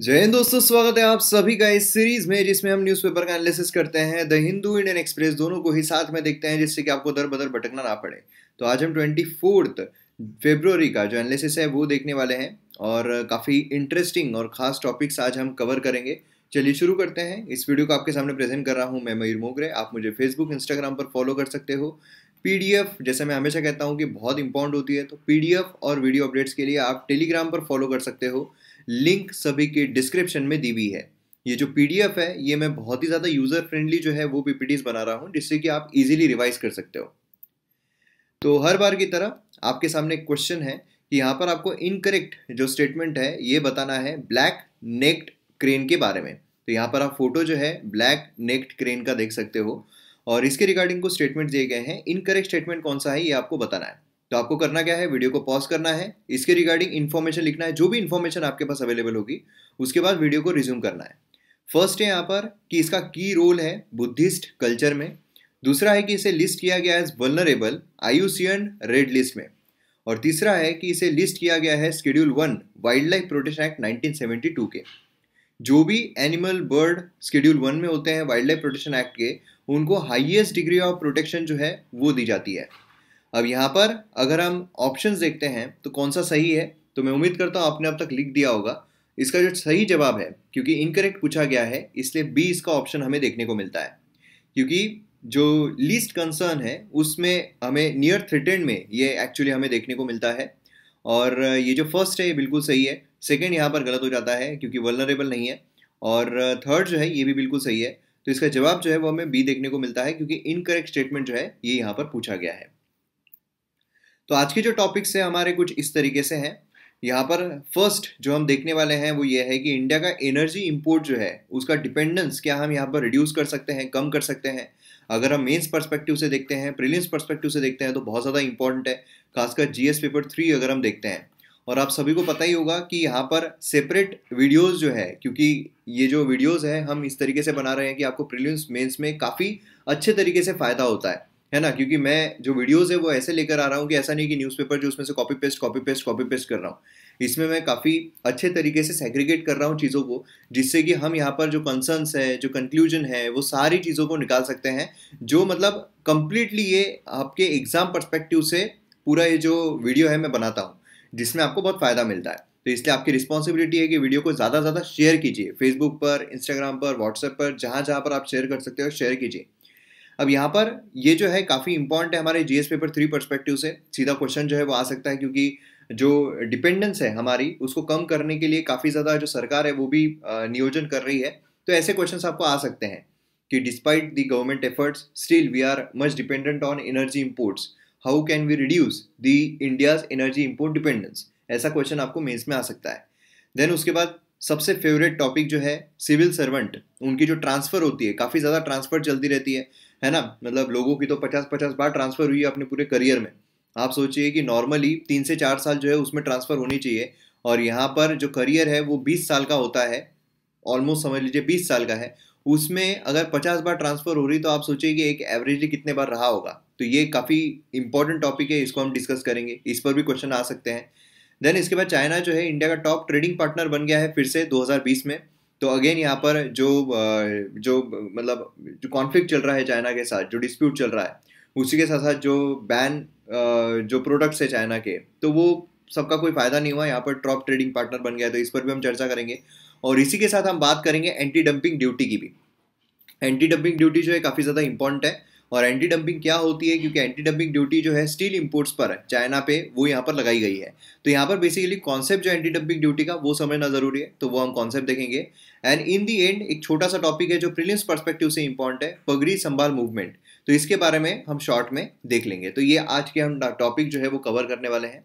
जय हिंद दोस्तों स्वागत है आप सभी का इस सीरीज में जिसमें हम न्यूज़पेपर का एनालिसिस करते हैं द हिंदू इंडियन एक्सप्रेस दोनों को ही साथ में देखते हैं जिससे कि आपको दर बदर भटकना ना पड़े तो आज हम ट्वेंटी फोर्थ फेब्रवरी का जो एनालिसिस है वो देखने वाले हैं और काफ़ी इंटरेस्टिंग और ख़ास टॉपिक्स आज हम कवर करेंगे चलिए शुरू करते हैं इस वीडियो को आपके सामने प्रेजेंट कर रहा हूँ मैं मयूर मोगरे आप मुझे फेसबुक इंस्टाग्राम पर फॉलो कर सकते हो पीडीएफ जैसे मैं हमेशा कहता हूँ कि बहुत इंपॉर्टेंट होती है तो पीडीएफ और वीडियो अपडेट्स के लिए आप टेलीग्राम पर फॉलो कर सकते हो लिंक सभी के डिस्क्रिप्शन में दी हुई है ये जो पी है ये मैं बहुत ही ज़्यादा यूज़र फ्रेंडली जो है वो पी बना रहा हूँ जिससे कि आप इजीली रिवाइज कर सकते हो तो हर बार की तरह आपके सामने क्वेश्चन है कि यहाँ पर आपको इनकरेक्ट जो स्टेटमेंट है ये बताना है ब्लैक नेक्ड क्रेन के बारे में तो यहाँ पर आप फोटो जो है ब्लैक नेक्ड क्रेन का देख सकते हो और इसके रिगार्डिंग कुछ स्टेटमेंट दिए गए हैं इनकरेक्ट स्टेटमेंट कौन सा है ये आपको बताना है तो आपको करना क्या है वीडियो को पॉज करना है इसके रिगार्डिंग इन्फॉर्मेशन लिखना है जो भी इन्फॉर्मेशन आपके पास अवेलेबल होगी उसके बाद वीडियो को रिज्यूम करना है फर्स्ट है यहाँ पर कि इसका की रोल है बुद्धिस्ट कल्चर में दूसरा है कि इसे लिस्ट किया गया है वनरेबल आयुसियन रेड लिस्ट में और तीसरा है कि इसे लिस्ट किया गया है schedule one wildlife protection act nineteen के जो भी एनिमल बर्ड स्केड्यूल वन में होते हैं वाइल्ड लाइफ प्रोटेक्शन एक्ट के उनको हाइएस्ट डिग्री ऑफ प्रोटेक्शन जो है वो दी जाती है अब यहाँ पर अगर हम ऑप्शन देखते हैं तो कौन सा सही है तो मैं उम्मीद करता हूँ आपने अब तक लिख दिया होगा इसका जो सही जवाब है क्योंकि इनकरेक्ट पूछा गया है इसलिए बी इसका ऑप्शन हमें देखने को मिलता है क्योंकि जो लीस्ट कंसर्न है उसमें हमें नियर थ्रिटेंड में ये एक्चुअली हमें देखने को मिलता है और ये जो फर्स्ट है ये बिल्कुल सही है सेकेंड यहाँ पर गलत हो जाता है क्योंकि वर्नरेबल नहीं है और थर्ड जो है ये भी बिल्कुल सही है तो इसका जवाब जो है वो हमें बी देखने को मिलता है क्योंकि इनकरेक्ट स्टेटमेंट जो है ये यहाँ पर पूछा गया है तो आज के जो टॉपिक्स हैं हमारे कुछ इस तरीके से हैं यहाँ पर फर्स्ट जो हम देखने वाले हैं वो ये है कि इंडिया का एनर्जी इंपोर्ट जो है उसका डिपेंडेंस क्या हम यहाँ पर रिड्यूस कर सकते हैं कम कर सकते हैं अगर हम मेंस पर्सपेक्टिव से देखते हैं प्रीलिम्स पर्सपेक्टिव से देखते हैं तो बहुत ज़्यादा इंपॉर्टेंट है खासकर जी पेपर थ्री अगर हम देखते हैं और आप सभी को पता ही होगा कि यहाँ पर सेपरेट वीडियोज़ जो है क्योंकि ये जो वीडियोज़ है हम इस तरीके से बना रहे हैं कि आपको प्रीलिम्स मेंस में काफ़ी अच्छे तरीके से फ़ायदा होता है है ना क्योंकि मैं जो वीडियोस है वो ऐसे लेकर आ रहा हूँ कि ऐसा नहीं कि न्यूज़पेपर जो उसमें से copy paste copy paste copy paste कर रहा हूँ इसमें मैं काफ़ी अच्छे तरीके से सेग्रीगेट कर रहा हूँ चीज़ों को जिससे कि हम यहाँ पर जो कंसर्न्स है जो कंक्लूजन है वो सारी चीज़ों को निकाल सकते हैं जो मतलब कंप्लीटली ये आपके एग्ज़ाम परस्पेक्टिव से पूरा ये जो वीडियो है मैं बनाता हूँ जिसमें आपको बहुत फ़ायदा मिलता है तो इसलिए आपकी रिस्पॉन्सिबिलिटी है कि वीडियो को ज़्यादा से ज़्यादा शेयर कीजिए फेसबुक पर इंस्टाग्राम पर व्हाट्सएप पर जहाँ जहाँ पर आप शेयर कर सकते हो शेयर कीजिए अब यहाँ पर ये जो है काफ़ी इंपॉर्टेंट है हमारे जीएस पेपर थ्री परस्पेक्टिव से सीधा क्वेश्चन जो है वो आ सकता है क्योंकि जो डिपेंडेंस है हमारी उसको कम करने के लिए काफ़ी ज़्यादा जो सरकार है वो भी नियोजन कर रही है तो ऐसे क्वेश्चन आपको आ सकते हैं कि despite the government efforts still we are much dependent on energy imports how can we reduce the India's energy import dependence ऐसा क्वेश्चन आपको मेन्स में आ सकता है देन उसके बाद सबसे फेवरेट टॉपिक जो है सिविल सर्वेंट उनकी जो ट्रांसफ़र होती है काफ़ी ज़्यादा ट्रांसफ़र चलती रहती है है ना मतलब लोगों की तो पचास पचास बार ट्रांसफ़र हुई है अपने पूरे करियर में आप सोचिए कि नॉर्मली तीन से चार साल जो है उसमें ट्रांसफ़र होनी चाहिए और यहाँ पर जो करियर है वो बीस साल का होता है ऑलमोस्ट समझ लीजिए बीस साल का है उसमें अगर पचास बार ट्रांसफ़र हो रही तो आप सोचिए कि एक एवरेजली कितने बार रहा होगा तो ये काफ़ी इंपॉर्टेंट टॉपिक है इसको हम डिस्कस करेंगे इस पर भी क्वेश्चन आ सकते हैं देन इसके बाद चाइना जो है इंडिया का टॉप ट्रेडिंग पार्टनर बन गया है फिर से 2020 में तो अगेन यहाँ पर जो जो मतलब जो कॉन्फ्लिक्ट चल रहा है चाइना के साथ जो डिस्प्यूट चल रहा है उसी के साथ साथ जो बैन जो प्रोडक्ट्स है चाइना के तो वो सबका कोई फ़ायदा नहीं हुआ यहाँ पर ट्रॉप ट्रेडिंग पार्टनर बन गया तो इस पर भी हम चर्चा करेंगे और इसी के साथ हम बात करेंगे एंटी डंपिंग ड्यूटी की भी एंटी डंपिंग ड्यूटी जो है काफ़ी ज़्यादा इंपॉर्टेंट है और एंटी डंपिंग क्या होती है क्योंकि एंटी डंपिंग ड्यूटी जो है स्टील इंपोर्ट्स पर चाइना पे वो यहाँ पर लगाई गई है तो यहाँ पर बेसिकली कॉन्सेप्ट जो एंटी डंपिंग ड्यूटी का वो समझना जरूरी है तो वो हम कॉन्सेप्ट देखेंगे एंड इन दी एंड एक छोटा सा टॉपिक है जो प्रिलियंस परस्पेक्टिव से इंपॉर्टेंट है पगड़ी संभाल मूवमेंट तो इसके बारे में हम शॉर्ट में देख लेंगे तो ये आज के हम टॉपिक जो है वो कवर करने वाले हैं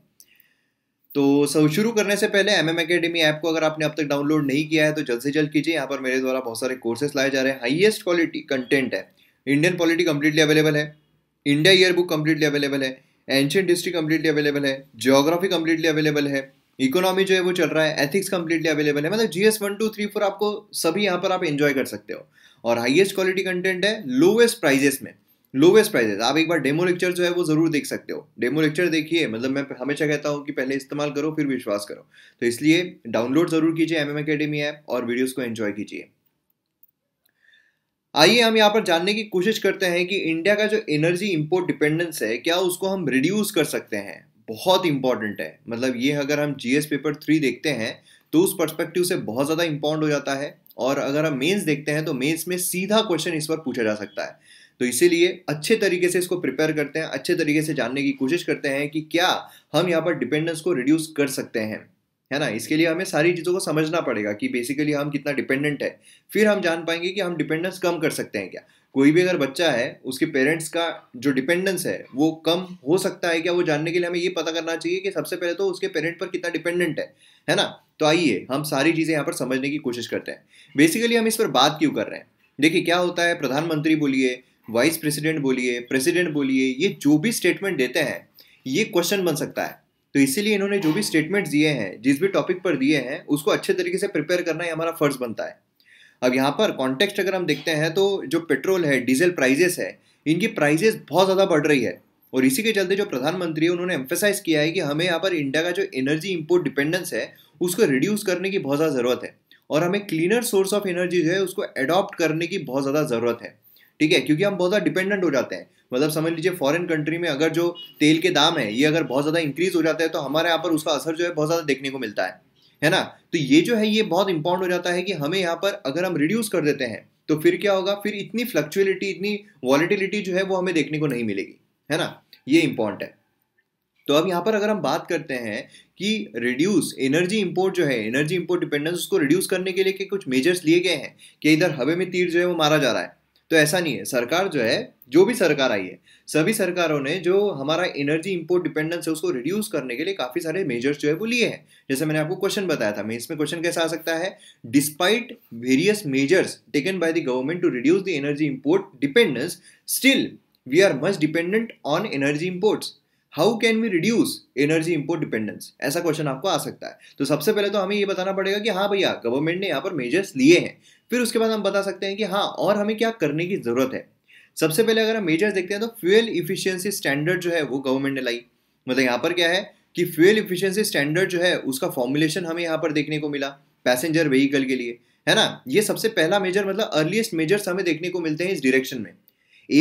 तो सब शुरू करने से पहले एम एम अकेडमी ऐप को अगर आपने अब तक डाउनलोड नहीं किया है तो जल्द से जल्द कीजिए यहाँ पर मेरे द्वारा बहुत सारे कोर्सेस लाए जा रहे हैं हाईएस्ट क्वालिटी कंटेंट है इंडियन पॉलिटी कंप्लीटली अवेलेबल है India year book completely available है एंशेंट हिस्ट्री कंप्लीटली अवेलेबल है जोग्राफी कंप्लीटली अवेलेबल है इकोनॉमी जो है वो चल रहा है एथिक्स कंप्लीटली अवेलेबल है मतलब G S one two three four आपको सभी यहाँ पर आप इंजॉय कर सकते हो और हाइएस्ट क्वालिटी कंटेंट है लोवेस्ट प्राइजेस में लोवेस्ट प्राइजेस आप एक बार डेमो लेक्चर जो है वो जरूर देख सकते हो डेमो लेक्चर देखिए मतलब मैं हमेशा कहता हूँ कि पहले इस्तेमाल करो फिर विश्वास करो तो इसलिए डाउनलोड जरूर कीजिए एम एम अकेडमी ऐप और वीडियोज़ को एन्जॉय कीजिए आइए हम यहाँ पर जानने की कोशिश करते हैं कि इंडिया का जो एनर्जी इंपोर्ट डिपेंडेंस है क्या उसको हम रिड्यूस कर सकते हैं बहुत इंपॉर्टेंट है मतलब ये अगर हम जीएस पेपर थ्री देखते हैं तो उस पर्सपेक्टिव से बहुत ज़्यादा इंपॉर्टेंट हो जाता है और अगर हम मेंस देखते हैं तो मेंस में सीधा क्वेश्चन इस पर पूछा जा सकता है तो इसीलिए अच्छे तरीके से इसको प्रिपेयर करते हैं अच्छे तरीके से जानने की कोशिश करते हैं कि क्या हम यहाँ पर डिपेंडेंस को रिड्यूस कर सकते हैं है ना इसके लिए हमें सारी चीज़ों को समझना पड़ेगा कि बेसिकली हम कितना डिपेंडेंट है फिर हम जान पाएंगे कि हम डिपेंडेंस कम कर सकते हैं क्या कोई भी अगर बच्चा है उसके पेरेंट्स का जो डिपेंडेंस है वो कम हो सकता है क्या वो जानने के लिए हमें ये पता करना चाहिए कि सबसे पहले तो उसके पेरेंट पर कितना डिपेंडेंट है है ना तो आइए हम सारी चीज़ें यहाँ पर समझने की कोशिश करते हैं बेसिकली हम इस पर बात क्यों कर रहे हैं देखिए क्या होता है प्रधानमंत्री बोलिए वाइस प्रेसिडेंट बोलिए प्रेसिडेंट बोलिए ये जो भी स्टेटमेंट देते हैं ये क्वेश्चन बन सकता है तो इसीलिए इन्होंने जो भी स्टेटमेंट्स दिए हैं जिस भी टॉपिक पर दिए हैं उसको अच्छे तरीके से प्रिपेयर करना ही हमारा फ़र्ज़ बनता है अब यहाँ पर कॉन्टेक्स्ट अगर हम देखते हैं तो जो पेट्रोल है डीजल प्राइजेस है इनकी प्राइजेस बहुत ज़्यादा बढ़ रही है और इसी के चलते जो प्रधानमंत्री है उन्होंने एम्फेसाइज किया है कि हमें यहाँ पर इंडिया का जो एनर्जी इम्पोर्ट डिपेंडेंस है उसको रिड्यूस करने की बहुत ज़्यादा ज़रूरत है और हमें क्लीनर सोर्स ऑफ एनर्जी जो है उसको एडॉप्ट करने की बहुत ज़्यादा ज़रूरत है ठीक है क्योंकि हम बहुत ज़्यादा डिपेंडेंट हो जाते हैं मतलब समझ लीजिए फॉरेन कंट्री में अगर जो तेल के दाम है ये अगर बहुत ज़्यादा इंक्रीज हो जाता है तो हमारे यहाँ पर उसका असर जो है बहुत ज़्यादा देखने को मिलता है है ना तो ये जो है ये बहुत इंपॉर्टेंट हो जाता है कि हमें यहाँ पर अगर हम रिड्यूस कर देते हैं तो फिर क्या होगा फिर इतनी फ्लक्चुअलिटी इतनी वॉलिटिलिटी जो है वो हमें देखने को नहीं मिलेगी है ना ये इंपॉर्टेंट है तो अब यहाँ पर अगर हम बात करते हैं कि रिड्यूस एनर्जी इंपोर्ट जो है एनर्जी इंपोर्ट डिपेंडेंस उसको रिड्यूस करने के लिए के कुछ मेजर्स लिए गए हैं कि इधर हवे में तीर जो है वो मारा जा रहा है तो ऐसा नहीं है सरकार जो है जो भी सरकार आई है सभी सरकारों ने जो हमारा एनर्जी इंपोर्ट डिपेंडेंस है उसको रिड्यूस करने के लिए काफ़ी सारे मेजर्स जो है वो लिए हैं जैसे मैंने आपको क्वेश्चन बताया था मैं इसमें क्वेश्चन कैसा आ सकता है despite various measures taken by the government to reduce the energy import dependence still we are much dependent on energy imports how can we reduce energy import dependence ऐसा क्वेश्चन आपको आ सकता है तो सबसे पहले तो हमें ये बताना पड़ेगा कि हाँ भैया गवर्नमेंट ने यहाँ पर मेजर्स लिए हैं फिर उसके बाद हम बता सकते हैं कि हाँ और हमें क्या करने की ज़रूरत है सबसे पहले अगर हम मेजर्स देखते हैं तो फ्यूल इफिशियंसी स्टैंडर्ड जो है वो गवर्नमेंट ने लाई मतलब यहाँ पर क्या है कि फ्यूल इफिशियंसी स्टैंडर्ड जो है उसका फॉर्मुलेशन हमें यहाँ पर देखने को मिला पैसेंजर व्हीकल के लिए है ना ये सबसे पहला मेजर मतलब अर्लीस्ट मेजर्स हमें देखने को मिलते हैं इस डिरेक्शन में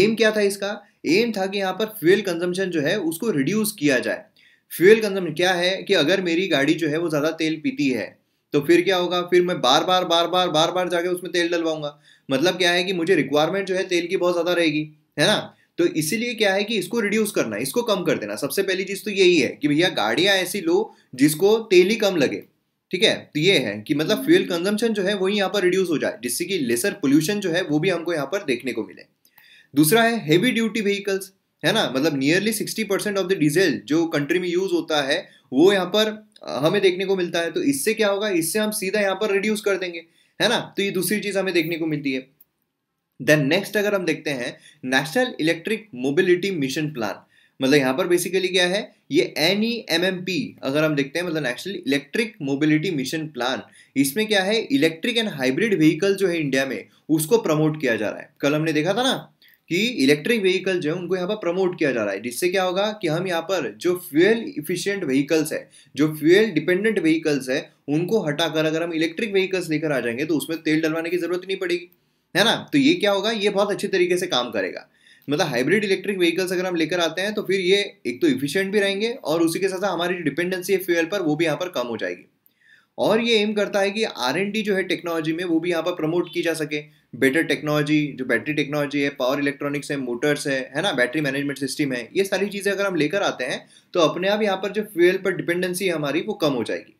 एम क्या था इसका एम था कि यहाँ पर फ्यूल कंजम्पशन जो है उसको रिड्यूस किया जाए फ्यूल कंजम्पन क्या है कि अगर मेरी गाड़ी जो है वो ज़्यादा तेल पीती है तो फिर क्या होगा फिर मैं बार बार बार बार बार बार जाके उसमें तेल डलवाऊंगा मतलब क्या है कि मुझे रिक्वायरमेंट जो है तेल की बहुत ज़्यादा रहेगी है ना तो इसीलिए क्या है कि इसको रिड्यूस करना इसको कम कर देना सबसे पहली चीज़ तो यही है कि भैया गाड़ियां ऐसी लो जिसको तेल ही कम लगे ठीक है तो ये है कि मतलब फ्यूल कंजम्पशन जो है वही यहाँ पर रिड्यूस हो जाए जिससे कि लेसर पोल्यूशन जो है वो भी हमको यहाँ पर देखने को मिले दूसरा है हेवी ड्यूटी व्हीकल्स है ना मतलब nearly sixty percent of the diesel जो कंट्री में यूज होता है वो यहाँ पर हमें देखने को मिलता है तो इससे क्या होगा इससे हम सीधा यहाँ पर रिड्यूस कर देंगे है ना तो ये दूसरी चीज़ हमें देखने को मिलती है देन नेक्स्ट अगर हम देखते हैं national electric mobility mission plan मतलब यहाँ पर बेसिकली क्या है ये N E M M P अगर हम देखते हैं मतलब national electric mobility mission plan इसमें क्या है इलेक्ट्रिक एंड हाइब्रिड व्हीकल जो है इंडिया में उसको प्रमोट किया जा रहा है कल हमने देखा था ना कि इलेक्ट्रिक व्हीकल जो है उनको यहाँ पर प्रमोट किया जा रहा है जिससे क्या होगा कि हम यहाँ पर जो फ्यूल इफिशियंट व्हीकल्स है जो फ्यूल डिपेंडेंट व्हीकल्स है उनको हटाकर अगर हम इलेक्ट्रिक व्हीकल्स लेकर आ जाएंगे तो उसमें तेल डलवाने की जरूरत नहीं पड़ेगी है ना तो ये क्या होगा ये बहुत अच्छे तरीके से काम करेगा मतलब हाइब्रिड इलेक्ट्रिक व्हीकल्स अगर हम लेकर आते हैं तो फिर ये एक तो इफिशियंट भी रहेंगे और उसी के साथ साथ हमारी डिपेंडेंसी है फ्यूल पर वो भी यहाँ पर कम हो जाएगी और ये एम करता है कि आर जो है टेक्नोलॉजी में वो भी यहाँ पर प्रमोट की जा सके बेटर टेक्नोलॉजी जो बैटरी टेक्नोलॉजी है पावर इलेक्ट्रॉनिक्स है मोटर्स है है ना बैटरी मैनेजमेंट सिस्टम है ये सारी चीज़ें अगर हम लेकर आते हैं तो अपने आप यहाँ पर जो फ्यूल पर डिपेंडेंसी है हमारी वो कम हो जाएगी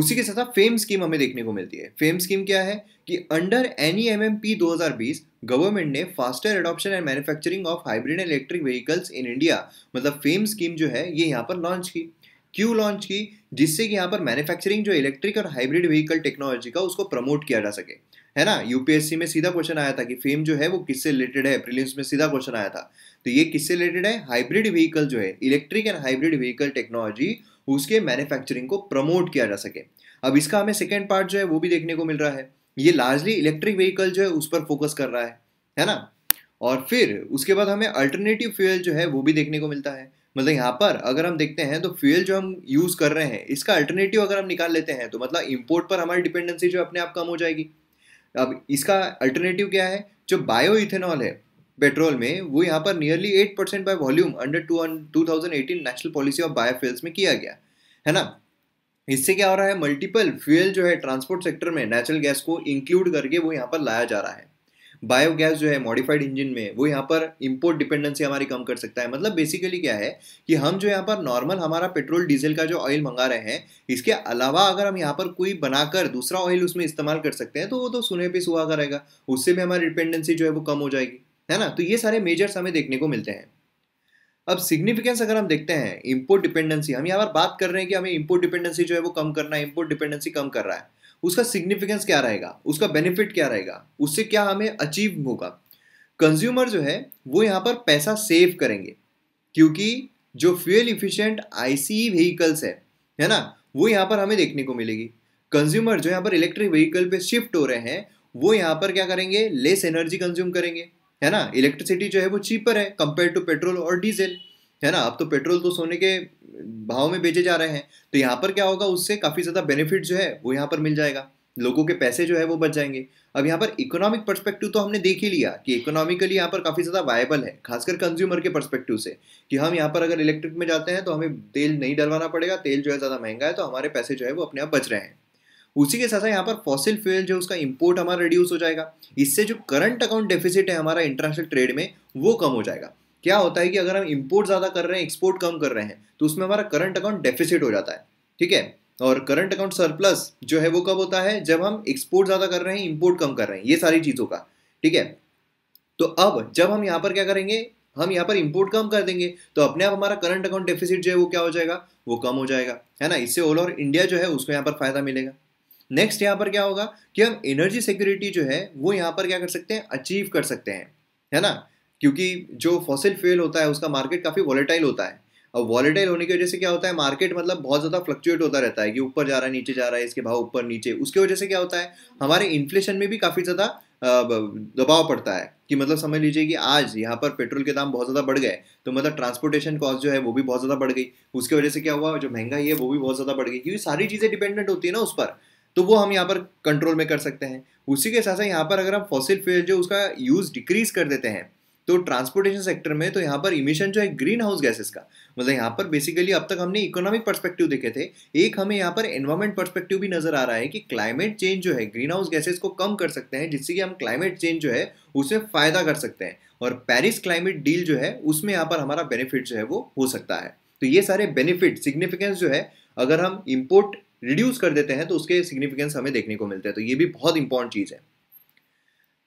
उसी के साथ साथ फेम स्कीम हमें देखने को मिलती है फेम स्कीम क्या है कि under N E M M P दो हज़ार बीस गवर्नमेंट ने faster adoption and manufacturing of hybrid and electric vehicles in India मतलब फेम स्कीम जो है ये यहाँ पर लॉन्च की क्यों लॉन्च की जिससे कि यहाँ पर मैन्युफैक्चरिंग जो इलेक्ट्रिक और हाइब्रिड व्हीकल टेक्नोलॉजी का उसको प्रमोट किया जा सके है ना यूपीएससी में सीधा क्वेश्चन आया था कि फेम जो है वो किससे रिलेटेड है प्रीलिम्स में सीधा क्वेश्चन आया था तो ये किससे रिलेटेड है हाइब्रिड व्हीकल जो है electric and hybrid vehicle technology उसके मैन्युफैक्चरिंग को प्रमोट किया जा सके अब इसका हमें सेकेंड पार्ट जो है वो भी देखने को मिल रहा है ये लार्जली इलेक्ट्रिक व्हीकल जो है उस पर फोकस कर रहा है है ना और फिर उसके बाद हमें अल्टरनेटिव फ्यूल जो है वो भी देखने को मिलता है मतलब यहाँ पर अगर हम देखते हैं तो फ्यूल जो हम यूज़ कर रहे हैं इसका अल्टरनेटिव अगर हम निकाल लेते हैं तो मतलब इम्पोर्ट पर हमारी डिपेंडेंसी जो अपने आप कम हो जाएगी अब इसका अल्टरनेटिव क्या है जो बायो इथेनॉल है पेट्रोल में वो यहाँ पर nearly eight percent by volume under two two thousand eighteen national policy of biofuels में किया गया है ना इससे क्या हो रहा है मल्टीपल फ्यूल जो है ट्रांसपोर्ट सेक्टर में नेचुरल गैस को इंक्लूड करके वो यहाँ पर लाया जा रहा है बायोगैस जो है मॉडिफाइड इंजन में वो यहाँ पर इम्पोर्ट डिपेंडेंसी हमारी कम कर सकता है मतलब बेसिकली क्या है कि हम जो यहाँ पर नॉर्मल हमारा पेट्रोल डीजल का जो ऑयल मंगा रहे हैं इसके अलावा अगर हम यहाँ पर कोई बनाकर दूसरा ऑयल उसमें इस्तेमाल कर सकते हैं तो वो तो सुने पे सुहा करेगा उससे भी हमारी डिपेंडेंसी जो है वो कम हो जाएगी है ना तो ये सारे मेजर्स हमें देखने को मिलते हैं अब सिग्निफिकेंस अगर हम देखते हैं इम्पोर्ट डिपेंडेंसी हम यहाँ पर बात कर रहे हैं कि हमें इम्पोर्ट डिपेंडेंसी जो है वो कम करना है इम्पोर्ट डिपेंडेंसी कम कर रहा है उसका सिग्निफिकेंस क्या रहेगा उसका बेनिफिट क्या रहेगा उससे क्या हमें अचीव होगा कंज्यूमर जो है वो यहाँ पर पैसा सेव करेंगे क्योंकि जो फ्यूल इफिशियंट आईसी व्हीकल्स है है ना वो यहाँ पर हमें देखने को मिलेगी कंज्यूमर जो यहाँ पर इलेक्ट्रिक व्हीकल पे शिफ्ट हो रहे हैं वो यहाँ पर क्या करेंगे लेस एनर्जी कंज्यूम करेंगे है ना इलेक्ट्रिसिटी जो है वो चीपर है कंपेयर टू पेट्रोल और डीजल है ना अब तो पेट्रोल तो सोने के भाव में बेचे जा रहे हैं तो यहाँ पर क्या होगा उससे काफ़ी ज़्यादा बेनिफिट जो है वो यहाँ पर मिल जाएगा लोगों के पैसे जो है वो बच जाएंगे अब यहाँ पर इकोनॉमिक पर्सपेक्टिव तो हमने देख ही लिया कि इकोनॉमिकली यहाँ पर काफ़ी ज़्यादा वायबल है खासकर कंज्यूमर के पर्सपेक्टिव से कि हम यहाँ पर अगर इलेक्ट्रिक में जाते हैं तो हमें तेल नहीं डलवाना पड़ेगा तेल जो है ज़्यादा महंगा है तो हमारे पैसे जो है वो अपने आप बच रहे हैं उसी के साथ साथ यहाँ पर फॉसिल फ्यूल जो उसका इम्पोर्ट हमारा रिड्यूस हो जाएगा इससे जो करंट अकाउंट डेफिसिट है हमारा इंटरनेशनल ट्रेड में वो कम हो जाएगा क्या होता है कि अगर हम इम्पोर्ट ज़्यादा कर रहे हैं एक्सपोर्ट कम कर रहे हैं तो उसमें हमारा करंट अकाउंट डेफिसिट हो जाता है ठीक है और करंट अकाउंट सरप्लस जो है वो कब होता है जब हम एक्सपोर्ट ज़्यादा कर रहे हैं इम्पोर्ट कम कर रहे हैं ये सारी चीज़ों का ठीक है तो अब जब हम यहाँ पर क्या करेंगे हम यहाँ पर इम्पोर्ट कम कर देंगे तो अपने आप हमारा करंट अकाउंट डेफिसिट जो है वो क्या हो जाएगा वो कम हो जाएगा है ना इससे ऑल ओवर इंडिया जो है उसको यहाँ पर फायदा मिलेगा नेक्स्ट यहाँ पर क्या होगा कि हम एनर्जी सिक्योरिटी जो है वो यहाँ पर क्या कर सकते हैं अचीव कर सकते हैं है ना क्योंकि जो फॉसिल फ्यूल होता है उसका मार्केट काफ़ी वॉलेटाइल होता है और वॉलेटाइल होने की वजह से क्या होता है मार्केट मतलब बहुत ज़्यादा फ्लक्चुएट होता रहता है कि ऊपर जा रहा है नीचे जा रहा है इसके भाव ऊपर नीचे उसकी वजह से क्या होता है हमारे इन्फ्लेशन में भी काफ़ी ज़्यादा दबाव पड़ता है कि मतलब समझ लीजिए कि आज यहाँ पर पेट्रोल के दाम बहुत ज़्यादा बढ़ गए तो मतलब ट्रांसपोर्टेशन कॉस्ट जो है वो भी बहुत ज़्यादा बढ़ गई उसकी वजह से क्या हुआ जो महंगाई है वो भी बहुत ज़्यादा बढ़ गई क्योंकि सारी चीज़ें डिपेंडेंट होती है ना उस पर तो वो हम यहाँ पर कंट्रोल में कर सकते हैं उसी के साथ साथ यहाँ पर अगर हम फॉसिल फ्यूल जो उसका यूज़ डिक्रीज कर देते हैं तो ट्रांसपोर्टेशन सेक्टर में तो यहाँ पर इमिशन जो है ग्रीन हाउस गैसेस का मतलब यहाँ पर बेसिकली अब तक हमने इकोनॉमिक पर्सपेक्टिव देखे थे एक हमें यहाँ पर एनवायरमेंट पर्सपेक्टिव भी नजर आ रहा है कि क्लाइमेट चेंज जो है ग्रीन हाउस गैसेस को कम कर सकते हैं जिससे कि हम क्लाइमेट चेंज जो है उसे फायदा कर सकते हैं और पेरिस क्लाइमेट डील जो है उसमें यहाँ पर हमारा बेनिफिट जो है वो हो सकता है तो ये सारे बेनिफिट सिग्निफिकेंस जो है अगर हम इम्पोर्ट रिड्यूस कर देते हैं तो उसके सिग्निफिकेंस हमें देखने को मिलते हैं तो ये भी बहुत इंपॉर्टेंट चीज़ है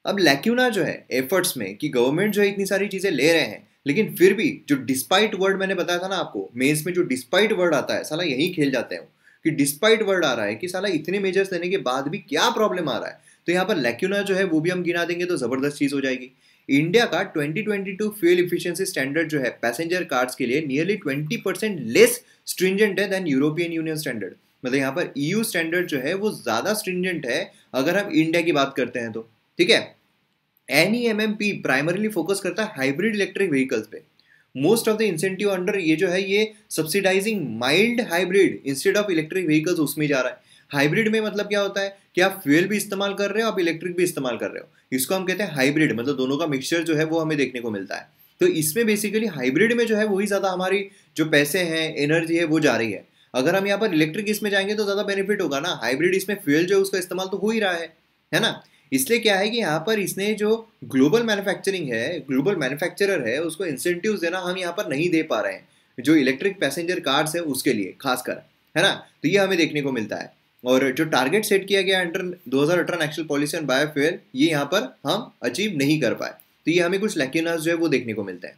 अब लैक्यूना जो है एफर्ट्स में कि गवर्नमेंट जो है इतनी सारी चीज़ें ले रहे हैं लेकिन फिर भी जो डिस्पाइट वर्ड मैंने बताया था ना आपको मेंस में जो डिस्पाइट वर्ड आता है साला यही खेल जाते हैं कि डिस्पाइट वर्ड आ रहा है कि साला इतने मेजर्स लेने के बाद भी क्या प्रॉब्लम आ रहा है तो यहाँ पर लैक्यूना जो है वो भी हम गिना देंगे तो ज़बरदस्त चीज़ हो जाएगी इंडिया का 2022 फ्यूल इफिशियंसी स्टैंडर्ड जो है पैसेंजर कार्स के लिए नियरली 20 परसेंट लेस स्ट्रिंजेंट है देन यूरोपियन यूनियन स्टैंडर्ड मतलब यहाँ पर ईयू e स्टैंडर्ड जो है वो ज़्यादा स्ट्रिंजेंट है अगर हम इंडिया की बात करते हैं तो ठीक है N E M M P primarily focus करता है हाइब्रिड इलेक्ट्रिक व्हीकल्स पे most of the incentive under ये जो है ये subsidising mild hybrid instead of electric vehicles उसमें जा रहा है हाइब्रिड में मतलब क्या होता है कि आप फ्यूल भी इस्तेमाल कर रहे हो आप इलेक्ट्रिक भी इस्तेमाल कर रहे हो इसको हम कहते हैं हाइब्रिड मतलब दोनों का मिक्सचर जो है वो हमें देखने को मिलता है तो इसमें बेसिकली हाइब्रिड में जो है वही ज़्यादा हमारी जो पैसे हैं एनर्जी है वो जा रही है अगर हम यहाँ पर इलेक्ट्रिक इसमें जाएंगे तो ज़्यादा बेनिफिट होगा ना हाइब्रिड इसमें फ्यूल जो है उसका इस्तेमाल तो हो ही रहा है है ना इसलिए क्या है कि यहाँ पर इसने जो ग्लोबल मैन्युफैक्चरिंग है ग्लोबल मैन्युफैक्चरर है उसको इंसेंटिव देना हम यहाँ पर नहीं दे पा रहे हैं जो इलेक्ट्रिक पैसेंजर कार्स है उसके लिए खासकर है ना तो ये हमें देखने को मिलता है और जो टारगेट सेट किया गया अंडर दो हज़ार अठारह नेशनल पॉलिसी ऑन बायोफ्यूल ये यहाँ पर हम अचीव नहीं कर पाए तो ये हमें कुछ लेक्यूनर्स जो है वो देखने को मिलते हैं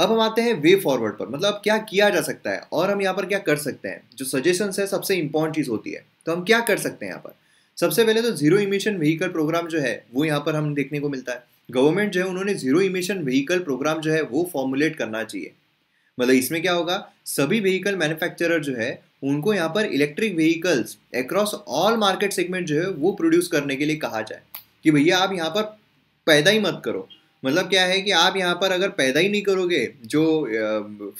अब हम आते हैं वे फॉरवर्ड पर मतलब क्या किया जा सकता है और हम यहाँ पर क्या कर सकते हैं जो सजेशंस है सबसे इंपॉर्टेंट चीज़ होती है तो हम क्या कर सकते हैं यहाँ पर सबसे पहले तो जीरो इमिशन व्हीकल प्रोग्राम जो है वो यहाँ पर हम देखने को मिलता है गवर्नमेंट जो है उन्होंने जीरो इमिशन व्हीकल प्रोग्राम जो है वो फॉर्मुलेट करना चाहिए मतलब इसमें क्या होगा सभी व्हीकल मैन्युफैक्चरर जो है उनको यहाँ पर electric vehicles across all market segment जो है वो प्रोड्यूस करने के लिए कहा जाए कि भैया आप यहाँ पर पैदा ही मत करो मतलब क्या है कि आप यहाँ पर अगर पैदा ही नहीं करोगे जो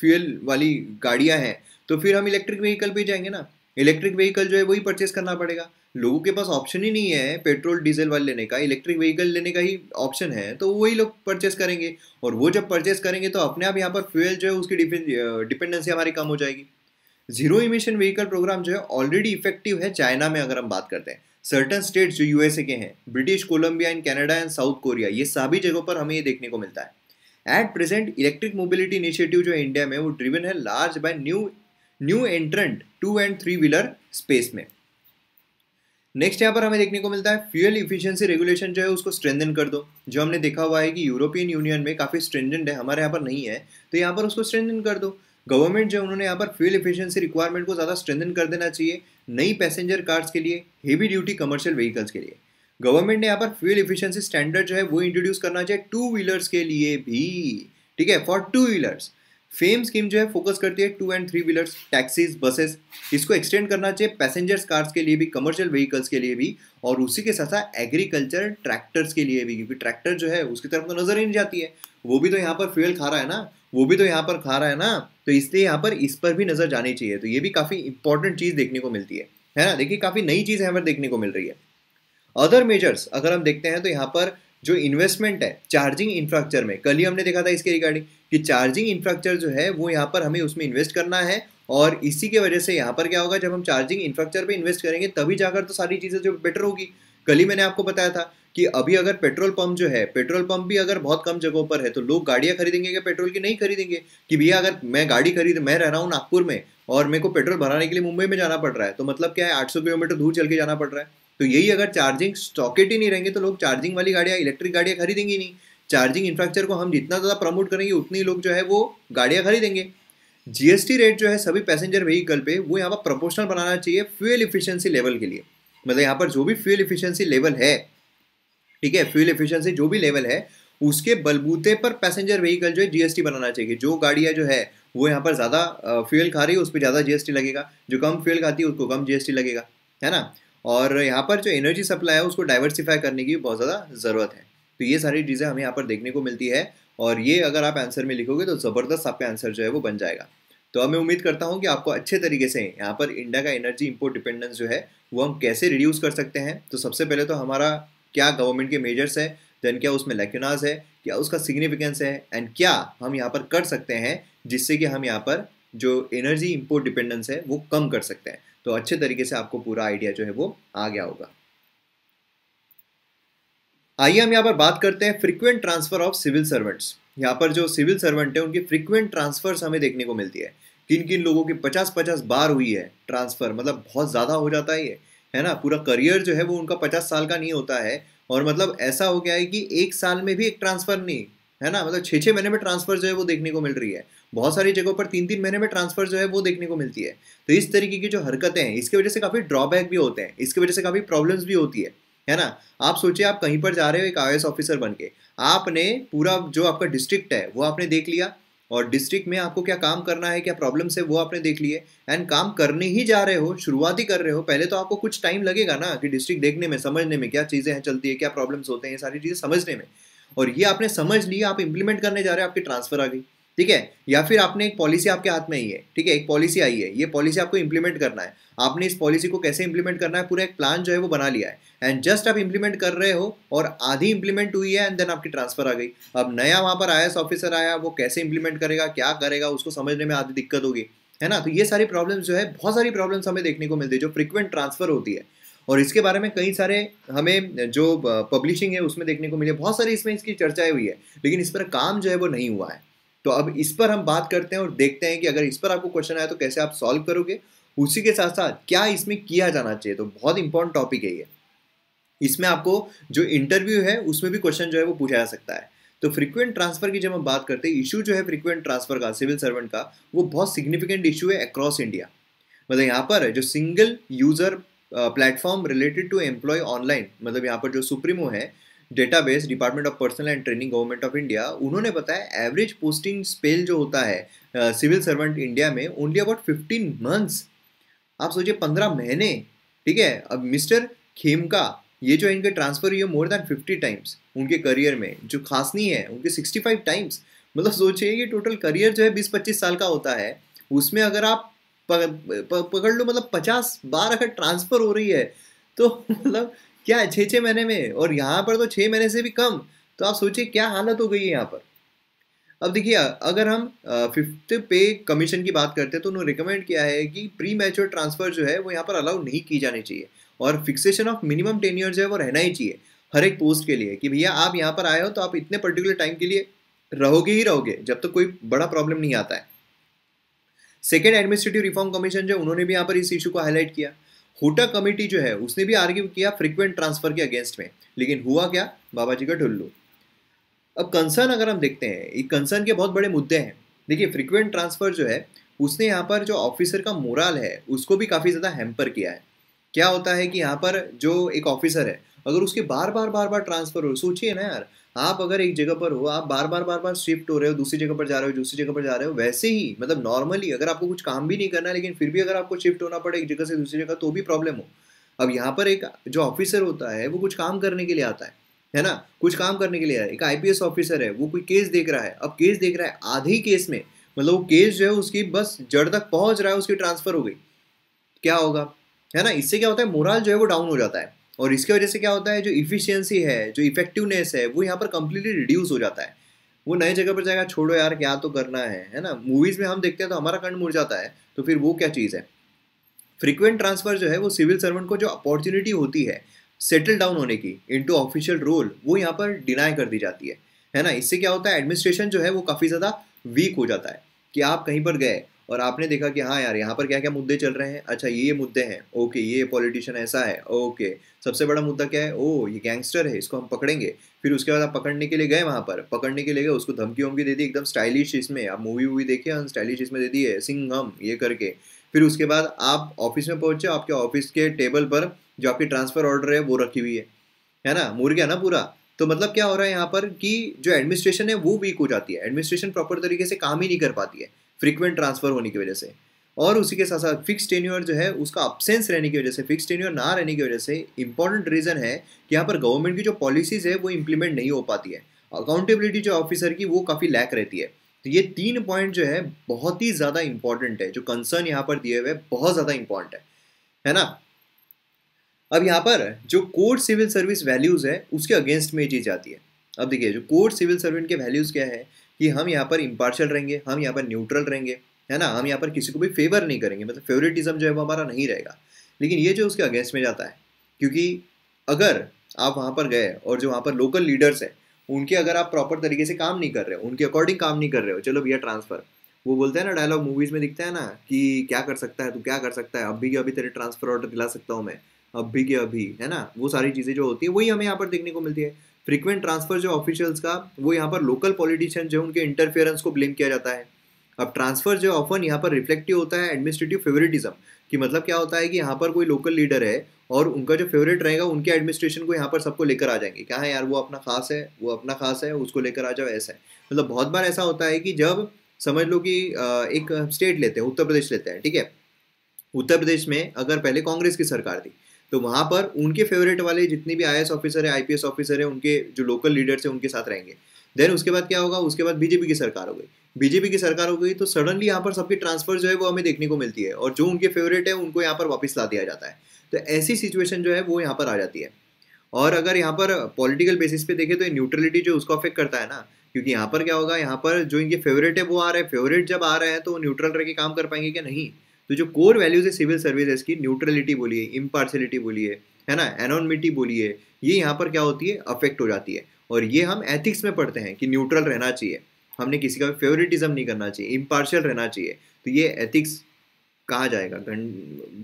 फ्यूल वाली गाड़ियाँ हैं तो फिर हम इलेक्ट्रिक व्हीकल पर जाएंगे ना इलेक्ट्रिक व्हीकल जो है वही परचेस करना पड़ेगा लोगों के पास ऑप्शन ही नहीं है पेट्रोल डीजल वाले लेने का इलेक्ट्रिक व्हीकल लेने का ही ऑप्शन है तो वही लोग परचेस करेंगे और वो जब परचेस करेंगे तो अपने आप यहाँ पर फ्यूल जो है उसकी डिपेंडेंसी हमारी कम हो जाएगी जीरो इमिशन व्हीकल प्रोग्राम जो है ऑलरेडी इफेक्टिव है चाइना में अगर हम बात करते हैं सर्टन स्टेट्स जो यूएसए के हैं British Columbia and Canada and South Korea ये सभी जगहों पर हमें ये देखने को मिलता है at present electric mobility initiative जो है इंडिया में वो ड्रिवन है large by new new entrant two and three wheeler space में नेक्स्ट यहाँ पर हमें देखने को मिलता है फ्यूल इफिशियंसी रेगुलेशन जो है उसको स्ट्रेंथन कर दो जो हमने देखा हुआ है कि यूरोपियन यूनियन में काफ़ी स्ट्रेंजेंट है हमारे यहाँ पर नहीं है तो यहाँ पर उसको स्ट्रेंथन कर दो गवर्नमेंट जो उन्होंने यहाँ पर फ्यूल इफिशियंसी रिक्वायरमेंट को ज़्यादा स्ट्रेंथन कर देना चाहिए नई पैसेंजर कार्स के लिए हेवी ड्यूटी कमर्शियल व्हीकल्स के लिए गवर्नमेंट ने यहाँ पर फ्यूल इफिशियंसी स्टैंडर्ड जो है वो इंट्रोड्यूस करना चाहिए टू व्हीलर्स के लिए भी ठीक है for two wheelers FAME scheme जो है फोकस करती है two and three wheelers taxis buses इसको एक्सटेंड करना चाहिए पैसेंजर्स कार्स के लिए भी कमर्शियल व्हीकल्स के लिए भी और उसी के साथ साथ एग्रीकल्चर ट्रैक्टर्स के लिए भी क्योंकि ट्रैक्टर जो है उसकी तरफ तो नज़र ही नहीं जाती है वो भी तो यहाँ पर फ्यूल खा रहा है ना वो भी तो यहाँ पर खा रहा है ना तो इसलिए यहाँ पर इस पर भी नज़र जानी चाहिए तो ये भी काफ़ी इंपॉर्टेंट चीज़ देखने को मिलती है है ना देखिए काफ़ी नई चीज़ यहाँ पर देखने को मिल रही है अदर मेजर्स अगर हम देखते हैं तो यहाँ पर जो इन्वेस्टमेंट है चार्जिंग इंफ्रास्ट्रक्चर में कल ही हमने देखा था इसके रिगार्डिंग कि चार्जिंग इंफ्रास्ट्रक्चर जो है वो यहाँ पर हमें उसमें इन्वेस्ट करना है और इसी के वजह से यहाँ पर क्या होगा जब हम चार्जिंग इंफ्रास्ट्रक्चर पे इन्वेस्ट करेंगे तभी जाकर तो सारी चीज़ें जो बेटर होगी कल ही मैंने आपको बताया था कि अभी अगर पेट्रोल पंप जो है पेट्रोल पंप भी अगर बहुत कम जगहों पर है तो लोग गाड़ियाँ खरीदेंगे या पेट्रोल की नहीं खरीदेंगे कि भैया अगर मैं गाड़ी खरीद मैं रह रहा हूँ नागपुर में और मेरे को पेट्रोल भराने के लिए मुंबई में जाना पड़ रहा है तो मतलब क्या है 800 किलोमीटर दूर चल के जाना पड़ रहा है तो यही अगर चार्जिंग स्टॉकेट ही नहीं रहेंगे तो लोग चार्जिंग वाली गाड़ियाँ इलेक्ट्रिक गाड़ियाँ खरीदेंगी नहीं चार्जिंग इंफ्रास्ट्रक्चर को हम जितना ज़्यादा प्रमोट करेंगे उतने ही लोग जो है वो गाड़ियाँ खरीदेंगे जीएसटी रेट जो है सभी पैसेंजर व्हीकल पे वो यहाँ पर प्रोपोर्शनल बनाना चाहिए फ्यूल इफिशियंसी लेवल के लिए मतलब यहाँ पर जो भी फ्यूल इफिशियंसी लेवल है ठीक है फ्यूल इफिशियंसी जो भी लेवल है उसके बलबूते पर पैसेंजर व्हीकल जो है जीएसटी बनाना चाहिए जो गाड़ियाँ जो है वो यहाँ पर ज़्यादा फ्यूल खा रही है उस पर ज़्यादा जीएसटी लगेगा जो कम फ्यूल खाती है उसको कम जीएसटी लगेगा है ना और यहाँ पर जो एनर्जी सप्लाई है उसको डाइवर्सिफाई करने की बहुत ज़्यादा ज़रूरत है तो ये सारी चीज़ें हमें यहाँ पर देखने को मिलती है और ये अगर आप आंसर में लिखोगे तो ज़बरदस्त आपका आंसर जो है वो बन जाएगा तो अब मैं उम्मीद करता हूँ कि आपको अच्छे तरीके से यहाँ पर इंडिया का एनर्जी इम्पोर्ट डिपेंडेंस जो है वो हम कैसे रिड्यूस कर सकते हैं तो सबसे पहले तो हमारा क्या गवर्नमेंट के मेजर्स है देन क्या उसमें लेक्नाज है क्या उसका सिग्निफिकेंस है एंड क्या हम यहाँ पर कर सकते हैं जिससे कि हम यहाँ पर जो एनर्जी इम्पोर्ट डिपेंडेंस है वो कम कर सकते हैं तो अच्छे तरीके से आपको पूरा आइडिया जो है वो आ गया होगा आइए हम यहाँ पर बात करते हैं frequent transfer of civil servants यहाँ पर जो सिविल सर्वेंट है उनकी फ्रीक्वेंट ट्रांसफर्स हमें देखने को मिलती है किन किन लोगों की पचास पचास बार हुई है ट्रांसफर मतलब बहुत ज़्यादा हो जाता है ये है ना पूरा करियर जो है वो उनका पचास साल का नहीं होता है और मतलब ऐसा हो गया है कि एक साल में भी एक ट्रांसफर नहीं है ना मतलब छः छः महीने में ट्रांसफर जो है वो देखने को मिल रही है बहुत सारी जगहों पर तीन तीन महीने में ट्रांसफर जो है वो देखने को मिलती है तो इस तरीके की जो हरकतें हैं इसकी वजह से काफ़ी ड्रॉबैक भी होते हैं इसकी वजह से काफ़ी प्रॉब्लम्स भी होती है है ना आप सोचिए आप कहीं पर जा रहे हो एक आई ऑफिसर बन के आपने पूरा जो आपका डिस्ट्रिक्ट है वो आपने देख लिया और डिस्ट्रिक्ट में आपको क्या काम करना है क्या प्रॉब्लम्स है वो आपने देख लिए एंड काम करने ही जा रहे हो शुरुआत ही कर रहे हो पहले तो आपको कुछ टाइम लगेगा ना कि डिस्ट्रिक्ट देखने में समझने में क्या चीज़ें हैं चलती है क्या प्रॉब्लम्स होते हैं ये सारी चीज़ें समझने में और ये आपने समझ लिया आप इम्प्लीमेंट करने जा रहे हो आपकी ट्रांसफर आ गई ठीक है या फिर आपने एक पॉलिसी आपके हाथ में ही है ठीक है एक पॉलिसी आई है ये पॉलिसी आपको इंप्लीमेंट करना है आपने इस पॉलिसी को कैसे इंप्लीमेंट करना है पूरा एक प्लान जो है वो बना लिया है एंड जस्ट आप इंप्लीमेंट कर रहे हो और आधी इंप्लीमेंट हुई है एंड देन आपकी ट्रांसफर आ गई अब नया वहाँ पर आई ऑफिसर आया वो कैसे इंप्लीमेंट करेगा क्या करेगा उसको समझने में आधी दिक्कत होगी है ना तो ये सारी प्रॉब्लम्स जो है बहुत सारी प्रॉब्लम्स हमें देखने को मिलती है जो फ्रिक्वेंट ट्रांसफर होती है और इसके बारे में कई सारे हमें जो पब्लिशिंग है उसमें देखने को मिले बहुत सारी इसमें इसकी चर्चाएं हुई है लेकिन इस पर काम जो है वो नहीं हुआ है तो अब इस पर हम बात करते हैं और देखते हैं कि अगर इस पर आपको क्वेश्चन आया तो कैसे आप सॉल्व करोगे उसी के साथ साथ क्या इसमें किया जाना चाहिए तो बहुत इंपॉर्टेंट टॉपिक है ये इसमें आपको जो इंटरव्यू है उसमें भी क्वेश्चन जो है वो पूछा जा सकता है तो फ्रीक्वेंट ट्रांसफर की जब हम बात करते हैं इशू जो है फ्रीक्वेंट ट्रांसफर का सिविल सर्वेंट का वो बहुत सिग्निफिकेंट इशू है अक्रॉस इंडिया मतलब यहाँ पर जो single user platform related to employ online मतलब यहाँ पर जो सुप्रीमो है database department of personnel and training government of India उन्होंने बताया एवरेज पोस्टिंग स्पेल जो होता है सिविल सर्वेंट इंडिया में ओनली अबाउट फिफ्टीन मंथ्स आप सोचिए पंद्रह महीने ठीक है अब मिस्टर खेमका ये जो इनके ट्रांसफर हुई है मोर देन फिफ्टी टाइम्स उनके करियर में जो खास नहीं है उनके सिक्सटी फाइव टाइम्स मतलब सोचिए कि टोटल करियर जो है बीस पच्चीस साल का होता है उसमें अगर आप पकड़ लो मतलब पचास बार अगर ट्रांसफ़र हो रही है तो मतलब क्या छः छः महीने में और यहाँ पर तो छः महीने से भी कम तो आप सोचिए क्या हालत हो गई है यहाँ पर अब देखिए अगर हम फिफ्थ पे कमीशन की बात करते हैं तो उन्होंने रिकमेंड किया है कि प्री मैच्योर ट्रांसफ़र जो है वो यहाँ पर अलाउ नहीं की जानी चाहिए और fixation of minimum ten year जो है वो रहना ही चाहिए हर एक पोस्ट के लिए कि भैया आप यहाँ पर आए हो तो आप इतने पर्टिकुलर टाइम के लिए रहोगे ही रहोगे जब तक तो कोई बड़ा प्रॉब्लम नहीं आता है सेकेंड एडमिनिस्ट्रेटिव रिफॉर्म कमीशन जो उन्होंने भी यहाँ पर इस इशू को हाईलाइट किया हुटा कमेटी जो है उसने भी आर्ग्यू किया फ्रिक्वेंट ट्रांसफर के अगेंस्ट में लेकिन हुआ क्या बाबा जी का ढुल्लू अब कंसर्न अगर हम देखते हैं ये कंसर्न के बहुत बड़े मुद्दे हैं देखिए फ्रिक्वेंट ट्रांसफर जो है उसने यहाँ पर जो ऑफिसर का मोरल है उसको भी काफ़ी ज़्यादा हैम्पर किया है क्या होता है कि यहाँ पर जो एक ऑफिसर है अगर उसके बार बार बार बार ट्रांसफर हो सोचिए ना यार आप अगर एक जगह पर हो आप बार बार बार बार शिफ्ट हो रहे हो दूसरी जगह पर जा रहे हो दूसरी जगह पर जा रहे हो वैसे ही मतलब नॉर्मली अगर आपको कुछ काम भी नहीं करना है लेकिन फिर भी अगर आपको शिफ्ट होना पड़े एक जगह से दूसरी जगह तो भी प्रॉब्लम हो अब यहाँ पर एक जो ऑफिसर होता है वो कुछ काम करने के लिए आता है है ना कुछ काम करने के लिए आया एक आईपीएस ऑफिसर है वो कोई केस देख रहा है अब केस देख रहा है आधे केस में मतलब वो केस जो है उसकी बस जड़ तक पहुंच रहा है उसकी ट्रांसफर हो गई क्या होगा है ना इससे क्या होता है मोरल जो है वो डाउन हो जाता है और इसकी वजह से क्या होता है जो इफिशियंसी है जो इफेक्टिवनेस है वो यहाँ पर कम्प्लीटली रिड्यूस हो जाता है वो नए जगह पर जाएगा छोड़ो यार क्या तो करना है है ना मूवीज़ में हम देखते हैं तो हमारा कंड मुड़ जाता है तो फिर वो क्या चीज़ है फ्रीक्वेंट ट्रांसफ़र जो है वो सिविल सर्वेंट को जो अपॉर्चुनिटी होती है सेटल डाउन होने की इनटू ऑफिशियल रोल वो यहाँ पर डिनाई कर दी जाती है है ना इससे क्या होता है एडमिनिस्ट्रेशन जो है वो काफ़ी ज़्यादा वीक हो जाता है कि आप कहीं पर गए और आपने देखा कि हाँ यार यहाँ पर क्या क्या मुद्दे चल रहे हैं अच्छा ये ये मुद्दे हैं ओके ये पॉलिटिशियन ऐसा है ओके सबसे बड़ा मुद्दा क्या है ओ ये गैंगस्टर है इसको हम पकड़ेंगे फिर उसके बाद आप पकड़ने के लिए गए वहाँ पर पकड़ने के लिए गए उसको धमकी वमकी दे दी एकदम स्टाइलिश इसमें आप मूवी वूवी देखिए स्टाइलिश इसमें दे दिए सिंग सिंघम ये करके फिर उसके बाद आप ऑफिस में पहुँचे आपके ऑफिस के टेबल पर जो आपकी ट्रांसफ़र ऑर्डर है वो रखी हुई है है ना मुर गया ना पूरा तो मतलब क्या हो रहा है यहाँ पर कि जो एडमिनिस्ट्रेशन है वो वीक हो जाती है एडमिनिस्ट्रेशन प्रॉपर तरीके से काम ही नहीं कर पाती है फ्रिक्वेंट ट्रांसफ़र होने की वजह से और उसी के साथ साथ फिक्स टेन्यूअर जो है उसका अपसेंस रहने की वजह से फिक्स टेन्यूअर ना रहने की वजह से इंपॉर्टेंट रीज़न है कि यहाँ पर गवर्नमेंट की जो पॉलिसीज़ है वो इम्प्लीमेंट नहीं हो पाती है अकाउंटेबिलिटी जो ऑफिसर की वो काफ़ी लैक रहती है तो ये तीन पॉइंट जो है बहुत ही ज़्यादा इंपॉर्टेंट है जो कंसर्न यहाँ पर दिए हुए बहुत ज़्यादा इंपॉर्टेंट है है ना अब यहाँ पर जो कोर्ट सिविल सर्विस वैल्यूज़ है उसके अगेंस्ट में ये चीज़ आती है अब देखिए जो कोर्ट सिविल सर्वेंट के वैल्यूज़ क्या है कि हम यहाँ पर इम्पार्शल रहेंगे हम यहाँ पर न्यूट्रल रहेंगे है ना हम यहाँ पर किसी को भी फेवर नहीं करेंगे मतलब फेवरेटिज्म जो है वो हमारा नहीं रहेगा लेकिन ये जो उसके अगेंस्ट में जाता है क्योंकि अगर आप वहाँ पर गए और जो वहाँ पर लोकल लीडर्स हैं उनके अगर आप प्रॉपर तरीके से काम नहीं कर रहे हो उनके अकॉर्डिंग काम नहीं कर रहे हो चलो भैया ट्रांसफ़र वो बोलते हैं ना डायलॉग मूवीज़ में दिखता है ना कि क्या कर सकता है तू क्या कर सकता है अभी के अभी तेरे ट्रांसफ़र ऑर्डर दिला सकता हूँ मैं अभी के अभी है ना वो सारी चीज़ें जो होती है वही हमें यहाँ पर देखने को मिलती है फ्रीक्वेंट ट्रांसफर जो ऑफिशियल्स का वो यहाँ पर लोकल पॉलिटिशियन जो उनके इंटरफेरेंस को ब्लेम किया जाता है अब ट्रांसफर जो ऑफन यहाँ पर रिफ्लेक्टिव होता है एडमिनिस्ट्रेटिव फेवरेटिज्म कि मतलब क्या होता है कि यहाँ पर कोई लोकल लीडर है और उनका जो फेवरेट रहेगा उनके एडमिनिस्ट्रेशन को यहाँ पर सबको लेकर आ जाएंगे क्या है यार वो अपना खास है वो अपना खास है उसको लेकर आ जाओ ऐसा है मतलब बहुत बार ऐसा होता है कि जब समझ लो कि एक स्टेट लेते हैं उत्तर प्रदेश लेते हैं ठीक है उत्तर प्रदेश में अगर पहले कांग्रेस की सरकार थी तो वहाँ पर उनके फेवरेट वाले जितने भी आई ऑफिसर है आई ऑफिसर है उनके जो लोकल लीडर्स हैं उनके साथ रहेंगे देन उसके बाद क्या होगा उसके बाद बीजेपी की सरकार हो गई बीजेपी की सरकार हो गई तो सडनली यहाँ पर सबकी ट्रांसफर जो है वो हमें देखने को मिलती है और जो उनके फेवरेट है उनको यहाँ पर वापस ला दिया जाता है तो ऐसी सिचुएशन जो है वो यहाँ पर आ जाती है और अगर यहाँ पर पॉलिटिकल बेसिस पे देखें तो ये न्यूट्रलिटी जो उसको अफेक्ट करता है ना क्योंकि यहाँ पर क्या होगा यहाँ पर जो इनके फेवरेट है वो आ रहे हैं फेवरेट जब आ रहे हैं तो न्यूट्रल रह के काम कर पाएंगे क्या नहीं तो जो कोर वैल्यूज है सिविल सर्विसेज की न्यूट्रलिटी बोलिए इम्पार्शलिटी बोलिए है ना एनोनमिटी बोलिए ये यहाँ पर क्या होती है अफेक्ट हो जाती है और ये हम एथिक्स में पढ़ते हैं कि न्यूट्रल रहना चाहिए हमने किसी का फेवरेटिज्म नहीं करना चाहिए इम्पार्शल रहना चाहिए तो ये एथिक्स कहा जाएगा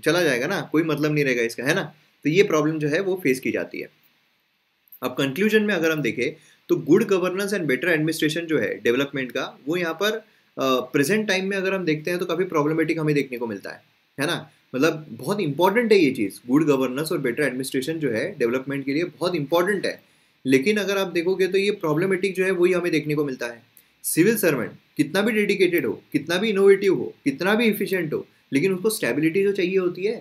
चला जाएगा ना कोई मतलब नहीं रहेगा इसका है ना तो ये प्रॉब्लम जो है वो फेस की जाती है अब कंक्लूजन में अगर हम देखें तो good governance and better administration जो है डेवलपमेंट का वो यहाँ पर प्रेजेंट टाइम में अगर हम देखते हैं तो काफ़ी प्रॉब्लमेटिक हमें देखने को मिलता है है ना मतलब बहुत इंपॉर्टेंट है ये चीज़ गुड गवर्नेंस और बेटर एडमिनिस्ट्रेशन जो है डेवलपमेंट के लिए बहुत इंपॉर्टेंट है लेकिन अगर आप देखोगे तो ये प्रॉब्लमेटिक जो है वही हमें देखने को मिलता है सिविल सर्वेंट कितना भी डेडिकेटेड हो कितना भी इनोवेटिव हो कितना भी इफिशियंट हो लेकिन उसको स्टेबिलिटी जो चाहिए होती है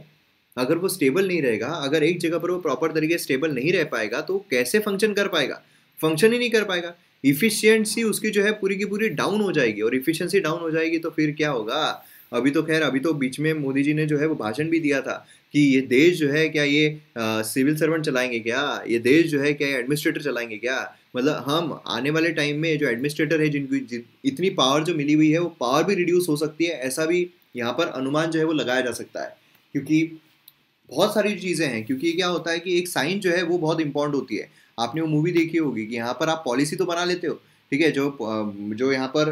अगर वो स्टेबल नहीं रहेगा अगर एक जगह पर वो प्रॉपर तरीके स्टेबल नहीं रह पाएगा तो कैसे फंक्शन कर पाएगा फंक्शन ही नहीं कर पाएगा इफिशियंसी उसकी जो है पूरी की पूरी डाउन हो जाएगी और इफिशियंसी डाउन हो जाएगी तो फिर क्या होगा अभी तो खैर अभी तो बीच में मोदी जी ने जो है वो भाषण भी दिया था कि ये देश जो है क्या ये आ, सिविल सर्वेंट चलाएंगे क्या ये देश जो है क्या एडमिनिस्ट्रेटर चलाएंगे क्या मतलब हम आने वाले टाइम में जो एडमिनिस्ट्रेटर है जिनकी जिन, इतनी पावर जो मिली हुई है वो पावर भी रिड्यूस हो सकती है ऐसा भी यहाँ पर अनुमान जो है वो लगाया जा सकता है क्योंकि बहुत सारी चीज़ें हैं क्योंकि क्या होता है कि एक साइन जो है वो बहुत इंपॉर्टेंट होती है आपने वो मूवी देखी होगी कि यहाँ पर आप पॉलिसी तो बना लेते हो ठीक है जो जो यहाँ पर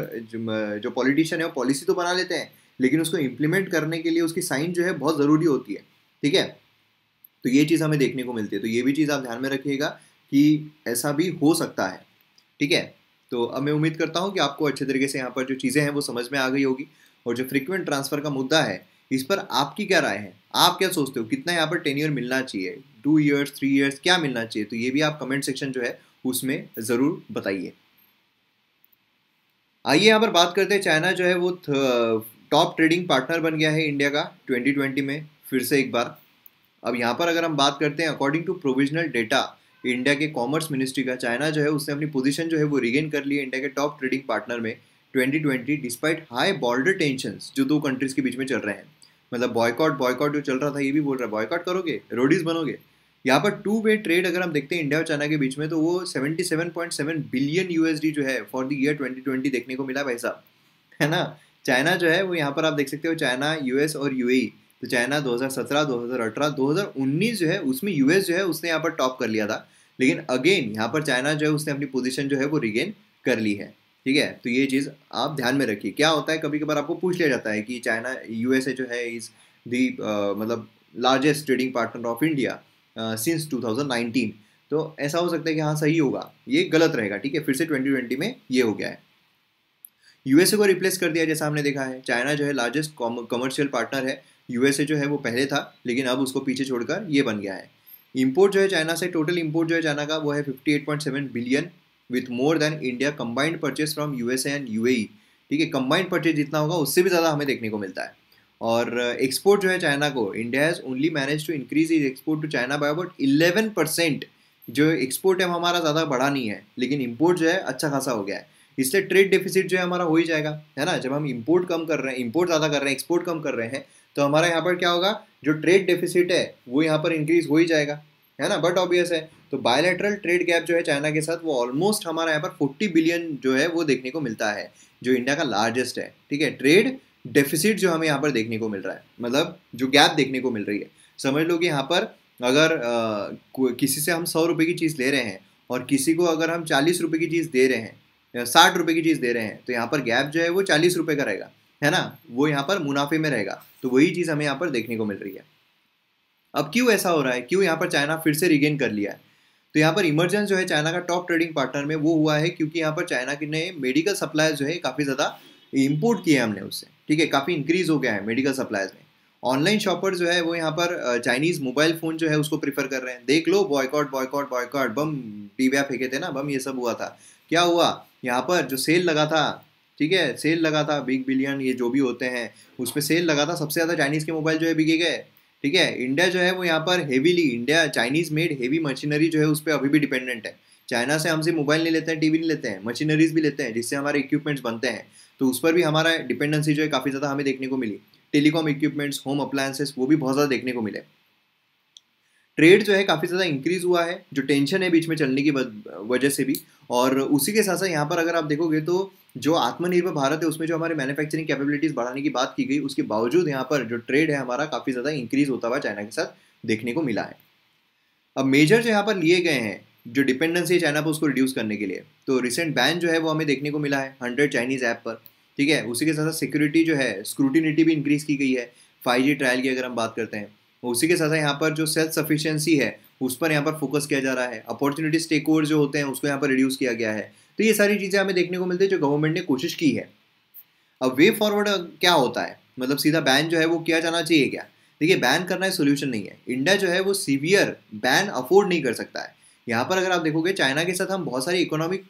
जो पॉलिटिशियन है वो पॉलिसी तो बना लेते हैं लेकिन उसको इम्प्लीमेंट करने के लिए उसकी साइन जो है बहुत ज़रूरी होती है ठीक है तो ये चीज़ हमें देखने को मिलती है तो ये भी चीज़ आप ध्यान में रखिएगा कि ऐसा भी हो सकता है ठीक है तो अब मैं उम्मीद करता हूँ कि आपको अच्छे तरीके से यहाँ पर जो चीज़ें हैं वो समझ में आ गई होगी और जो फ्रिक्वेंट ट्रांसफ़र का मुद्दा है इस पर आपकी क्या राय है आप क्या सोचते हो कितना यहाँ पर टेन्यूर मिलना चाहिए टू ईयर्स थ्री ईयर्स क्या मिलना चाहिए तो ये भी आप कमेंट सेक्शन जो है उसमें ज़रूर बताइए आइए यहाँ पर बात करते हैं चाइना जो है वो टॉप ट्रेडिंग पार्टनर बन गया है इंडिया का 2020 में फिर से एक बार अब यहाँ पर अगर हम बात करते हैं according to provisional data India के कॉमर्स मिनिस्ट्री का चाइना जो है उसने अपनी पोजीशन जो है वो रिगेन कर ली है इंडिया के टॉप ट्रेडिंग पार्टनर में 2020 डिस्पाइट हाई बॉर्डर टेंशन जो दो कंट्रीज के बीच में चल रहे हैं मतलब बॉयकॉट बॉयकॉट जो चल रहा था ये भी बोल रहा है बॉयकॉट करोगे रोडीज बनोगे यहाँ पर टू वे ट्रेड अगर हम देखते हैं इंडिया और चाइना के बीच में तो वो 77.7 बिलियन यूएसडी जो है फॉर द ईयर 2020 देखने को मिला भाई साहब है ना चाइना जो है वो यहाँ पर आप देख सकते हो चाइना यूएस और यूएई e। तो चाइना 2017, 2018, 2019 जो है उसमें यूएस जो है उसने यहाँ पर टॉप कर लिया था लेकिन अगेन यहाँ पर चाइना जो है उसने अपनी पोजिशन जो है वो रिगेन कर ली है ठीक है तो ये चीज़ आप ध्यान में रखिए क्या होता है कभी कभार आपको पूछ लिया जाता है कि चाइना यूएसए जो है इज़ दी मतलब largest trading partner of India since two तो ऐसा हो सकता है कि हाँ सही होगा ये गलत रहेगा ठीक है फिर से ट्वेंटी ट्वेंटी में ये हो गया है यूएसए को रिप्लेस कर दिया जैसा हमने देखा है चाइना जो है लार्जेस्ट कमर्शियल पार्टनर है यूएसए जो है वो पहले था लेकिन अब उसको पीछे छोड़कर ये बन गया है इम्पोर्ट जो है चाइना से टोटल इम्पोर्ट जो है चाइना का वो है 58.7 billion with more than India combined purchase from USA and UAE ठीक है कंबाइंड परचेज जितना होगा उससे भी ज़्यादा हमें देखने को मिलता है और एक्सपोर्ट uh, जो है चाइना को India has only manage to increase is export to China by about eleven percent जो एक्सपोर्ट है हमारा ज़्यादा बढ़ा नहीं है लेकिन इम्पोर्ट जो है अच्छा खासा हो गया है इससे ट्रेड डेफिसिट जो है हमारा हो ही जाएगा है ना जब हम इम्पोर्ट कम कर रहे हैं इम्पोर्ट ज़्यादा कर रहे हैं एक्सपोर्ट कम कर रहे हैं तो हमारा यहाँ पर क्या होगा जो ट्रेड डेफिसिट है वो यहाँ पर इंक्रीज हो ही जाएगा है ना बट ऑब्वियस है तो बायोलेटरल ट्रेड गैप जो है चाइना के साथ वो ऑलमोस्ट हमारा यहाँ पर फोर्टी बिलियन जो है वो देखने को मिलता है जो इंडिया का लार्जेस्ट है ठीक है ट्रेड डेफिसिट जो हमें यहाँ पर देखने को मिल रहा है मतलब जो गैप देखने को मिल रही है समझ लो कि यहाँ पर अगर आ, किसी से हम सौ रुपये की चीज़ ले रहे हैं और किसी को अगर हम चालीस रुपये की चीज़ दे रहे हैं साठ रुपये की चीज़ दे रहे हैं तो यहाँ पर गैप जो है वो चालीस रुपये का रहेगा है ना वो यहाँ पर मुनाफे में रहेगा तो वही चीज़ हमें यहाँ पर देखने को मिल रही है अब क्यों ऐसा हो रहा है क्यों यहाँ पर चाइना फिर से रिगेन कर लिया है तो यहाँ पर इमरजेंस जो है चाइना का टॉप ट्रेडिंग पार्टनर में वो हुआ है क्योंकि यहाँ पर चाइना ने मेडिकल सप्लाई जो है काफ़ी ज़्यादा इम्पोर्ट किए हमने उससे ठीक है काफ़ी इंक्रीज़ हो गया है मेडिकल सप्लाईज में ऑनलाइन शॉपर जो है वो यहाँ पर चाइनीज़ मोबाइल फ़ोन जो है उसको प्रीफर कर रहे हैं देख लो बॉयकॉट बॉयकॉट बॉयकॉट बम टीविया फेंके थे ना बम ये सब हुआ था क्या हुआ यहाँ पर जो सेल लगा था ठीक है सेल लगा था बिग बिलियन ये जो भी होते हैं पर सेल लगा था सबसे ज़्यादा चाइनीज़ के मोबाइल जो है बिके गए ठीक है इंडिया जो है वो यहाँ पर heavily India Chinese made heavy machinery जो है उस पर अभी भी डिपेंडेंट है चाइना से हमसे मोबाइल नहीं लेते हैं टीवी नहीं लेते हैं मशीनरीज भी लेते हैं जिससे हमारे इक्विपमेंट्स बनते हैं तो उस पर भी हमारा डिपेंडेंसी जो है काफ़ी ज़्यादा हमें देखने को मिली टेलीकॉम इक्विपमेंट्स होम अप्लायंसेस वो भी बहुत ज़्यादा देखने को मिले ट्रेड जो है काफ़ी ज़्यादा इंक्रीज हुआ है जो टेंशन है बीच में चलने की वजह से भी और उसी के साथ साथ यहाँ पर अगर आप देखोगे तो जो आत्मनिर्भर भारत है उसमें जो हमारे मैन्युफैक्चरिंग कैपेबिलिटीज़ बढ़ाने की बात की गई उसके बावजूद यहाँ पर जो ट्रेड है हमारा काफ़ी ज़्यादा इंक्रीज होता हुआ चाइना के साथ देखने को मिला है अब मेजर जो यहाँ पर लिए गए हैं जो डिपेंडेंसी है चाइना पर उसको रिड्यूस करने के लिए तो रिसेंट बैन जो है वो हमें देखने को मिला है हंड्रेड चाइनीज़ ऐप पर ठीक है उसी के साथ साथ सिक्योरिटी जो है स्क्रूटिनिटी भी इंक्रीज़ की गई है फाइव ट्रायल की अगर हम बात करते हैं तो उसी के साथ यहाँ पर जो सेल्फ सफिशिएंसी है उस पर यहाँ पर फोकस किया जा रहा है अपॉर्चुनिटी स्टेक ओवर जो होते हैं उसको यहाँ पर रिड्यूस किया गया है तो ये सारी चीज़ें हमें देखने को मिलती है जो गवर्नमेंट ने कोशिश की है अब वे फॉरवर्ड क्या होता है मतलब सीधा बैन जो है वो किया जाना चाहिए क्या देखिए बैन करना है सोल्यूशन नहीं है इंडिया जो है वो सीवियर बैन अफोर्ड नहीं कर सकता है यहाँ पर अगर आप देखोगे चाइना के साथ हम बहुत सारी इकोनॉमिक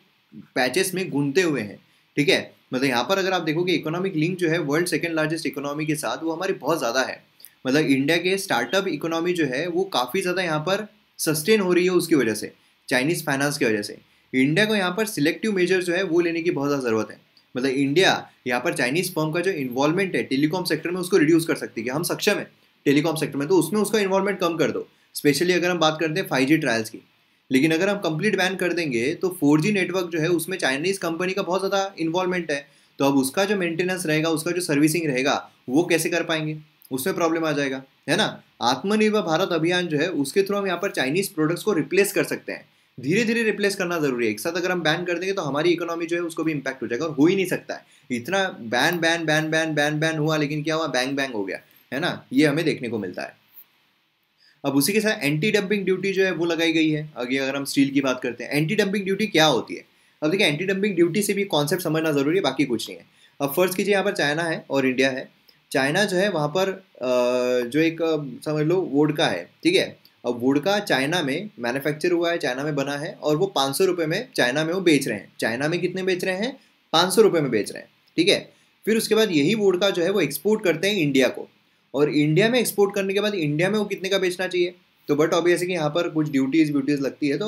पैचेस में गूंधते हुए हैं ठीक है मतलब यहाँ पर अगर आप देखोगे इकोनॉमिक लिंक जो है वर्ल्ड सेकेंड लार्जेस्ट इकोनॉमी के साथ वो हमारी बहुत ज़्यादा है मतलब इंडिया के स्टार्टअप इकोनॉमी जो है वो काफ़ी ज़्यादा यहाँ पर सस्टेन हो रही है उसकी वजह से चाइनीज़ फाइनेंस की वजह से इंडिया को यहाँ पर सिलेक्टिव मेजर जो है वो लेने की बहुत ज़्यादा ज़रूरत है मतलब इंडिया यहाँ पर चाइनीज़ फॉर्म का जो इन्वॉल्वमेंट है टेलीकॉम सेक्टर में उसको रिड्यूस कर सकती है कि हम सक्षम है टेलीकॉम सेक्टर में तो उसमें उसका इन्वॉल्वमेंट कम कर दो स्पेशली अगर हम बात करते हैं फाइव ट्रायल्स की लेकिन अगर हम कंप्लीट बैन कर देंगे तो फोर नेटवर्क जो है उसमें चाइनीज़ कंपनी का बहुत ज़्यादा इन्वॉल्वमेंट है तो अब उसका जो मेंटेनेंस रहेगा उसका जो सर्विसिंग रहेगा वो कैसे कर पाएंगे उसमें प्रॉब्लम आ जाएगा है ना आत्मनिर्भर भारत अभियान जो है उसके थ्रू हम यहाँ पर चाइनीज़ प्रोडक्ट्स को रिप्लेस कर सकते हैं धीरे धीरे रिप्लेस करना जरूरी है एक साथ अगर हम बैन कर देंगे तो हमारी इकोनॉमी जो है उसको भी इम्पैक्ट हो जाएगा और हो ही नहीं सकता है इतना ban ban ban ban ban ban हुआ लेकिन क्या हुआ बैंग बैंग हो गया है ना ये हमें देखने को मिलता है अब उसी के साथ एंटी डंपिंग ड्यूटी जो है वो लगाई गई है अगर अगर हम स्टील की बात करते हैं एंटी डंपिंग ड्यूटी क्या होती है अब देखिए एंटी डंपिंग ड्यूटी से भी कॉन्सेप्ट समझना ज़रूरी है बाकी कुछ नहीं है अब फर्ज कीजिए यहाँ पर चाइना है और इंडिया है चाइना जो है वहाँ पर जो एक समझ लो वोडका है ठीक है अब वोडका चाइना में मैन्युफैक्चर हुआ है चाइना में बना है और वो पाँच सौ रुपये में चाइना में वो बेच रहे हैं चाइना में कितने बेच रहे हैं पाँच सौ रुपये में बेच रहे हैं ठीक है फिर उसके बाद यही वोडका जो है वो एक्सपोर्ट करते हैं इंडिया को और इंडिया में एक्सपोर्ट करने के बाद इंडिया में वो कितने का बेचना चाहिए तो बट ऑब्वियस है कि यहाँ पर कुछ ड्यूटीज़ व्यूटीज लगती है तो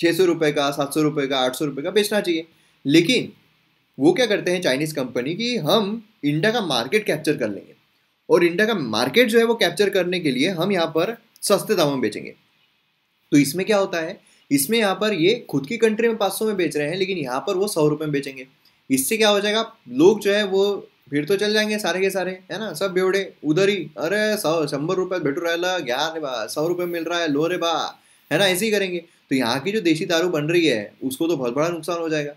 छः सौ रुपये का सात सौ रुपये का आठ सौ रुपये का बेचना चाहिए लेकिन वो क्या करते हैं चाइनीज़ कंपनी कि हम इंडिया का मार्केट कैप्चर कर लेंगे और इंडिया का मार्केट जो है वो कैप्चर करने के लिए हम यहाँ पर सस्ते दामों में बेचेंगे तो इसमें क्या होता है इसमें यहाँ पर ये खुद की कंट्री में पाँच सौ में बेच रहे हैं लेकिन यहाँ पर वो सौ रुपये में बेचेंगे इससे क्या हो जाएगा लोग जो है वो फिर तो चल जाएंगे सारे के सारे है ना सब बेवड़े उधर ही अरे सौ शंबर रुपये रहा है ग्यारह रे बा सौ रुपये मिल रहा है लो रे बा है ना ऐसे ही करेंगे तो यहाँ की जो देशी दारू बन रही है उसको तो बहुत बड़ा नुकसान हो जाएगा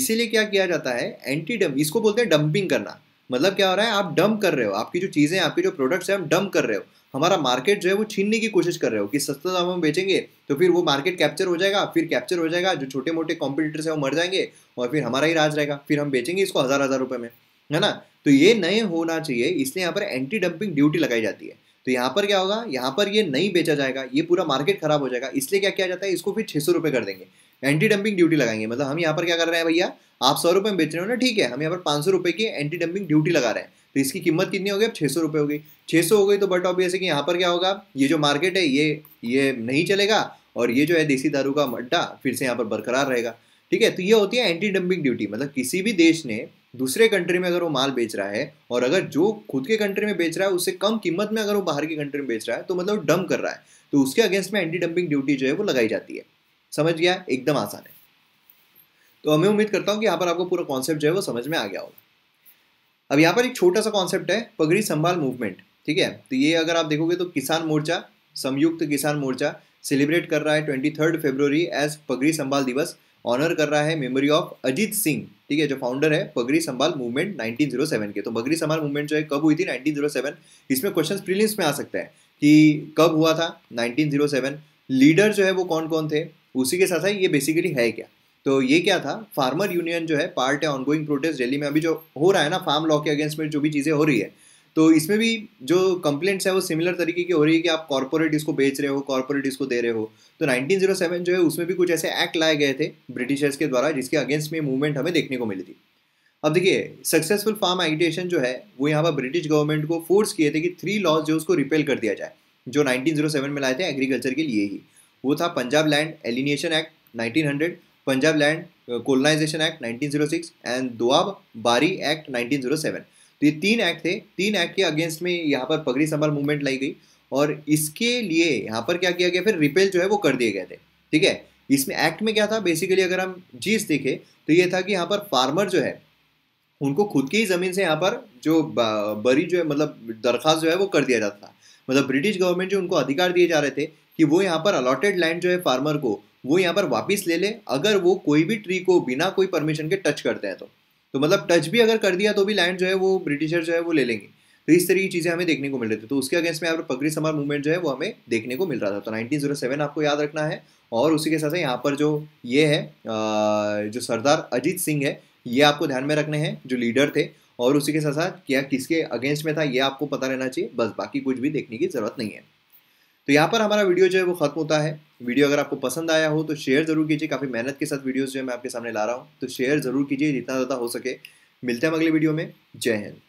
इसीलिए क्या किया जाता है एंटी डम इसको बोलते हैं डंपिंग करना मतलब क्या हो रहा है आप डंप कर रहे हो आपकी जो चीज़ें आपके जो प्रोडक्ट्स हैं आप डंप कर रहे हो हमारा मार्केट जो है वो छीनने की कोशिश कर रहे हो कि सस्ता दाम हम बेचेंगे तो फिर वो मार्केट कैप्चर हो जाएगा फिर कैप्चर हो जाएगा जो छोटे मोटे कॉम्पिटिटर्स हैं वो मर जाएंगे और फिर हमारा ही राज रहेगा फिर हम बेचेंगे इसको हज़ार हज़ार रुपये में है ना तो ये नए होना चाहिए इसलिए यहाँ पर एंटी डंपिंग ड्यूटी लगाई जाती है तो यहाँ पर क्या होगा यहाँ पर ये नहीं बेचा जाएगा ये पूरा मार्केट खराब हो जाएगा इसलिए क्या किया जाता है इसको फिर छः सौ रुपये कर देंगे एंटी डंपिंग ड्यूटी लगाएंगे मतलब हम यहाँ पर क्या कर रहे हैं भैया आप सौ रुपये में बेच रहे हो ना ठीक है हम यहाँ पर पाँच सौ रुपये की एंटी डंपिंग ड्यूटी लगा रहे हैं तो इसकी कीमत कितनी होगी अब छः सौ रुपये होगी छः सौ हो गई तो बट ऑब्वियस है कि यहाँ पर क्या होगा ये जो मार्केट है ये ये नहीं चलेगा और ये जो है देसी दारू का अड्डा फिर से यहाँ पर बरकरार रहेगा ठीक है तो ये होती है एंटी डंपिंग ड्यूटी मतलब किसी भी देश ने दूसरे कंट्री में अगर वो माल बेच रहा है और अगर जो खुद के कंट्री में बेच रहा है उससे कम कीमत में अगर वो बाहर की कंट्री में बेच रहा है तो मतलब डम कर रहा है तो उसके अगेंस्ट में एंटी डंपिंग ड्यूटी जो है वो लगाई जाती है समझ गया एकदम आसान है तो हमें उम्मीद करता हूँ कि यहाँ पर आपको पूरा कॉन्सेप्ट जो है वो समझ में आ गया होगा अब यहाँ पर एक छोटा सा कॉन्सेप्ट है पगड़ी संभाल मूवमेंट ठीक है तो ये अगर आप देखोगे तो किसान मोर्चा संयुक्त किसान मोर्चा सेलिब्रेट कर रहा है ट्वेंटी थर्ड फेब्रवरी एज पगड़ी संभाल दिवस ऑनर कर रहा है मेमोरी ऑफ अजीत सिंह ठीक है जो फाउंडर है पगड़ी संभाल मूवमेंट 1907 के तो पगड़ी संभाल मूवमेंट जो है कब हुई थी 1907 इसमें क्वेश्चंस प्रीलिम्स में आ सकता है कि कब हुआ था 1907 लीडर जो है वो कौन कौन थे उसी के साथ साथ ये बेसिकली है क्या तो ये क्या था फार्मर यूनियन जो है पार्ट है ऑनगोइंग प्रोटेस्ट दिल्ली में अभी जो हो रहा है ना फार्म लॉ के अगेंस्ट में जो भी चीज़ें हो रही है तो इसमें भी जो कंप्लेंट्स है वो सिमिलर तरीके की हो रही है कि आप कॉरपोरेट इसको बेच रहे हो कॉरपोरेट इसको दे रहे हो तो 1907 जो है उसमें भी कुछ ऐसे एक्ट लाए गए थे ब्रिटिशर्स के द्वारा जिसके अगेंस्ट में मूवमेंट हमें देखने को मिली थी अब देखिए सक्सेसफुल फार्म एगिटेशन जो है वो यहाँ पर ब्रिटिश गवर्नमेंट को फोर्स किए थे कि थ्री लॉज जो उसको रिपेल कर दिया जाए जो 1907 में लाए थे एग्रीकल्चर के लिए ही वो था Punjab land alienation act 1900 Punjab land colonisation act 1906 and Doab Bari act 1907 तो ये तीन एक्ट थे तीन एक्ट के अगेंस्ट में यहाँ पर पगड़ी संभाल मूवमेंट लाई गई और इसके लिए यहाँ पर क्या किया गया फिर रिपेल जो है वो कर दिए गए थे ठीक है इसमें एक्ट में क्या था बेसिकली अगर हम जीस देखें तो ये था कि यहाँ पर फार्मर जो है उनको खुद की ही ज़मीन से यहाँ पर जो बरी जो है मतलब दरख्वास्त जो है वो कर दिया जाता था मतलब ब्रिटिश गवर्नमेंट जो उनको अधिकार दिए जा रहे थे कि वो यहाँ पर अलॉटेड लैंड जो है फार्मर को वो यहाँ पर वापस ले ले अगर वो कोई भी ट्री को बिना कोई परमिशन के टच करते हैं तो तो मतलब टच भी अगर कर दिया तो भी लैंड जो है वो ब्रिटिशर जो है वो ले लेंगे तो इस तरह की चीज़ें हमें देखने को मिल रही थी तो उसके अगेंस्ट में यहाँ पर पगड़ी समार मूवमेंट जो है वो हमें देखने को मिल रहा था तो 1907 आपको याद रखना है और उसी के साथ यहाँ पर जो ये है जो सरदार अजीत सिंह है ये आपको ध्यान में रखने हैं जो लीडर थे और उसी के साथ साथ क्या किसके अगेंस्ट में था ये आपको पता रहना चाहिए बस बाकी कुछ भी देखने की ज़रूरत नहीं है तो यहाँ पर हमारा वीडियो जो है वो खत्म होता है वीडियो अगर आपको पसंद आया हो तो शेयर जरूर कीजिए काफ़ी मेहनत के साथ वीडियोज़ जो है मैं आपके सामने ला रहा हूँ तो शेयर जरूर कीजिए जितना ज़्यादा हो सके मिलते हैं अगले वीडियो में जय हिंद